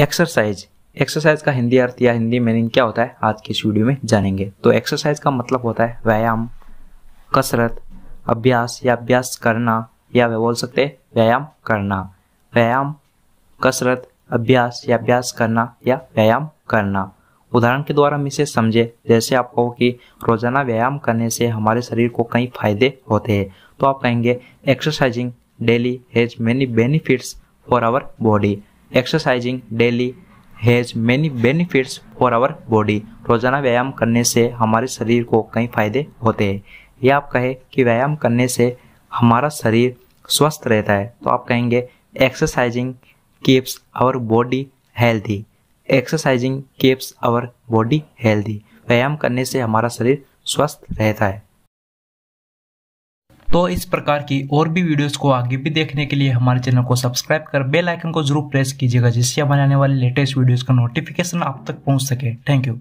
exercise exercise का हिंदी अर्थ या Hindi meaning क्या होता है आज के स्टूडियो में जानेंगे तो एक्सरसाइज का मतलब होता है व्यायाम कसरत अभ्यास या अभ्यास करना या वे बोल सकते हैं व्यायाम करना व्यायाम कसरत अभ्यास या अभ्यास करना या व्यायाम करना उदाहरण के द्वारा हम इसे समझे जैसे आप कहो कि रोजाना व्यायाम करने से हमारे शरीर को कई फायदे होते हैं तो आप कहेंगे exercising daily has many benefits for our body exercising daily has many benefits for our body रोज़ाना व्यायाम करने से हमारे शरीर को कई फ़ायदे होते हैं या आप कहें कि व्यायाम करने से हमारा शरीर स्वस्थ रहता है तो आप कहेंगे exercising keeps our body healthy exercising keeps our body healthy व्यायाम करने से हमारा शरीर स्वस्थ रहता है तो इस प्रकार की और भी वीडियोस को आगे भी देखने के लिए हमारे चैनल को सब्सक्राइब कर बेल आइकन को जरूर प्रेस कीजिएगा जिससे हमारे आने वाले लेटेस्ट वीडियोस का नोटिफिकेशन आप तक पहुंच सके थैंक यू